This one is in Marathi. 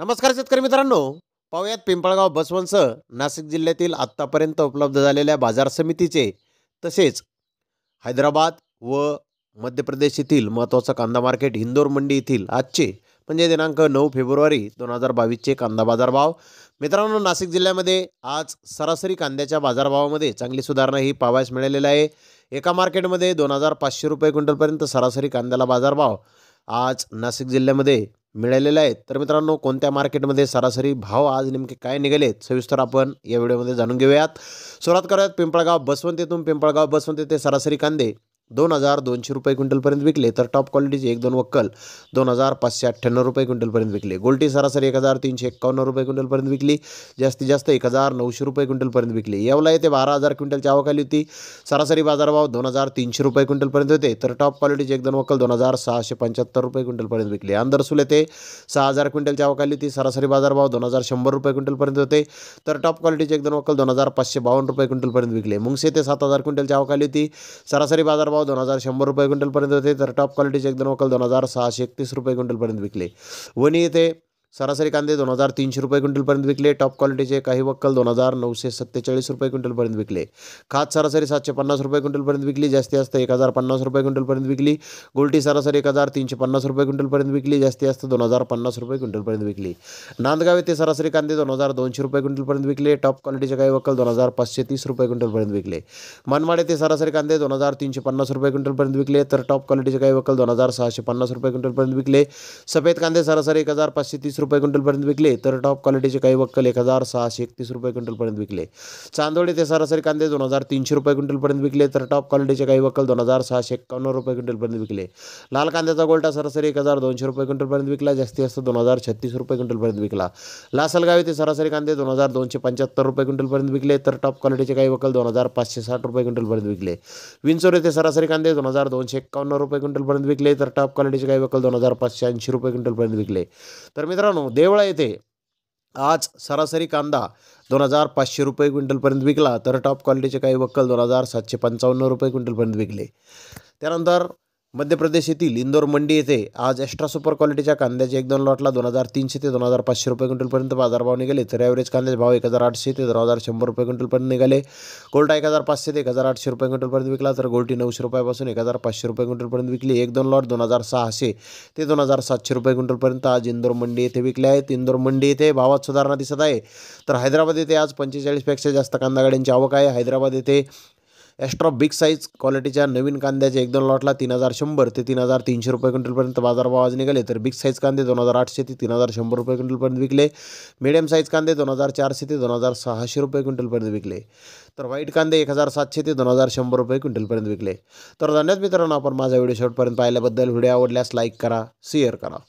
नमस्कार शेतकरी मित्रांनो पाहूयात पिंपळगाव बसवंस नाशिक जिल्ह्यातील आत्तापर्यंत उपलब्ध झालेल्या बाजार समितीचे तसेच हैदराबाद व मध्य प्रदेश येथील महत्त्वाचं कांदा मार्केट इंदोर मंडी येथील आजचे म्हणजे दिनांक नऊ फेब्रुवारी दोन हजार बावीसचे कांदा बाजारभाव मित्रांनो नाशिक जिल्ह्यामध्ये आज सरासरी कांद्याच्या बाजारभावामध्ये चांगली सुधारणा ही पाहावयास मिळालेली आहे एका मार्केटमध्ये दोन हजार पाचशे रुपये क्विंटलपर्यंत सरासरी कांद्याला बाजारभाव आज नाशिक जिल्ह्यामध्ये मिळालेले आहेत तर मित्रांनो कोणत्या मार्केटमध्ये सरासरी भाव आज नेमके काय निघालेत सविस्तर आपण या व्हिडिओमध्ये जाणून घेऊयात सुरुवात करूयात पिंपळगाव बसवंत पिंपळगाव बसवंत ते सरासरी कांदे दोन हजार दोनशे रुपये क्विंटलपर्यंत विकले तर टॉप क्वालिटीचे एक दोन वक्कल दोन हजार पाचशे अठ्ठ्याण्णव रुपये क्विंटलपर्यंत विकले गोल्टी सरासरी एक हजार तीनशे एकावन्न रुपये क्विंटलपर्यंत विकली जास्तीत जास्त एक हजार नऊशे रुपये क्विंटलपर्यंत विकली येवला येथे बारा हजार क्विंटलची आवक आली होती सरासरी बाजारभाव दोन हजार तीनशे रुपये क्विंटलपर्यंत होते तर टॉप क्वालिटीचे एक दोन वक्कल दोन हजार सहाशे पंच्याहत्तर रुपये क्विंटलपर्यंत विकले अंदरसूल येथे सहा हजार क्विंटलची आवक आली होती सरासरी बाजारभाव दोन हजार शंभर रुपये क्विंटलपर्यंत होते तर टॉप क्वालिटीचे एक दोन वक्कल दोन हजार पाचशे बावन्न रुपये क्विंटलपर्यंत विकले मुंगसे ते सात हजार क्विंटलची आवक आली होती सरासरी बाजार भाव दोन हजार शंभर रुपये क्विंटलपर्यंत होते तर टॉप क्वालिटीचे एकदम वकल दोन हजार सहाशे एकतीस रुपये क्विंटलपर्यंत विकले वणी येथे सरासरी कांदे दोन हजार तीनशे रुपये क्विंटलपर्यंत विकले टॉप क्वालिटीचे काही वक्कल दोन हजार नऊशे सत्तेचाळीस रुपये क्विंटलपर्यंत विकले खात सरासरी सातशे पन्नास रुपये क्विंटलपर्यंत विकली जास्ती जास्त एक हजार पन्नास रुपये क्विंटलपर्यंत विकली गोल्टी सरासरी एक हजार तीनशे पन्नास रुपये क्विंटलपर्यंत विकली जास्ती जास्त दोन हजार पन्नास रुपये क्विंटलपर्यंत विकली नांदगाव येथे सरासरी कांदे दोन हजार दोनशे रुपये क्विंटलपर्यंत विकले टॉप क्वालिटीचे काही वक्कल दोन हजार पाचशे तीस रुपये क्विंटलपर्यंत विकले मनमाड येथे सरासरी कांदे दोन हजार तीनशे पन्नास रुपये क्विंटलपर्यंत विकले तर टॉप क्वालिटीचे काही वक्कल दोन हजार सहाशे पन्नास रुपये क्विंटलपर्यंत विकले सफेद कांदे सरासरी एक हजार पाचशे तीस रुपये क्विंटलपर्यंत विकले तर टॉप क्वालिटीचे काही वक्कल एक हजार सहाशे एकतीस रुपये क्विंटलपर्यंत विकले चांदोडे ते सरासरी कांदे दोन हजार तीनशे रुपये क्विंटलपर्यंत विकले तर टॉप क्वालिटीचे काही वक्कल दोन हजार सहाशे एक्कावन्न रुपये क्विंटलपर्यंत विकले लाल कांद्याचा गोल्टा सरासरी एक हजार दोनशे रुपये क्विंटलपर्यंत विकला जास्ती जास्त दोन हजार छत्तीस रुपये क्विंटलपर्यंत विकला लासलगाव ते सरासरी कांदे दोन हजार दोनशे पंच्याहत्तर रुपये क्विंटलपर्यंत विकले तर टॉप क्वालिटीचे काही वक्कल दोन हजार पाचशे साठ रुपये क्विंटलपर्यंत विकले विंचोरे येथे सरासरी कांदे दोन हजार दोनशे एक्कावन्न रुपये क्विंटलपर्यंत विकले तर टॉप क्वालिटीचे काही वक्कल दोन हजार पाचशे ऐंशी रुपये क्विंटलपर्यंत विकले तर मित्रांनो मित्रांनो देवळा येथे आज सरासरी कांदा दोन हजार पाचशे रुपये क्विंटलपर्यंत विकला तर टॉप क्वालिटीचे काही वक्कल दोन हजार सातशे पंचावन्न रुपये क्विंटलपर्यंत विकले त्यानंतर मध्य प्रदेश येथील इंदोर मंडी येथे आज एक्स्ट्रा सुपर क्वालिटीच्या कांद्याच्या एक दोन लॉटला दोन हजार तीनशे ते दोन हजार पाचशे रुपये क्विंटलपर्यंत बाजारभाव निघाले तर ॲव्हरेज कांद्याचे भाव एक हजार आठशे ते दोन हजार शंभर रुपये क्विंटलपर्यंत निघाले गोल्टा एक हजार पाचशे ते एक हजार आठशे रुपये क्विंटलपर्यंत विकला तर गोल्टी नऊशे रुपयापासून एक हजार पाचशे रुपये क्विंटलपर्यंत विकली एक दोन लॉट दोन हजार सहाशे ते दोन हजार सातशे रुपये क्विंटलपर्यंत आज इंदोर मंडी येथे विकले आहेत इंदोर मंडी येथे भावात सुधारणा दिसत आहे तर हैदराबाद येथे आज पंचेचाळीसपेक्षा जास्त कांदा गाड्यांची आवक आहे हैदराबाद येथे एक्स्ट्रा बिग साईज क्वालिटीच्या नवीन कांद्याचे एक दोन लॉटला तीन हजार शंभर ते तीन हजार तीनशे रुपये क्विंटलपर्यंत बाजारभाव आज निघाले तर बिग साईज कांदे दोन हजार आठशे ते तीन हजार शंभर रुपये क्विंटलपर्यंत विकले मिडियम साईज कांदे दोन हजार चारशे ते दोन हजार सहाशे रुपये क्विंटलपर्यंत विकले तर व्हाईट कांदे एक हजार सातशे ते दोन हजार शंभर रुपये क्विंटलपर्यंत विकले तर धन्यवाद मित्रांनो आपण माझा व्हिडिओ शेवटपर्यंत पाहिल्याबद्दल व्हिडिओ आवडल्यास लाईक करा शेअर करा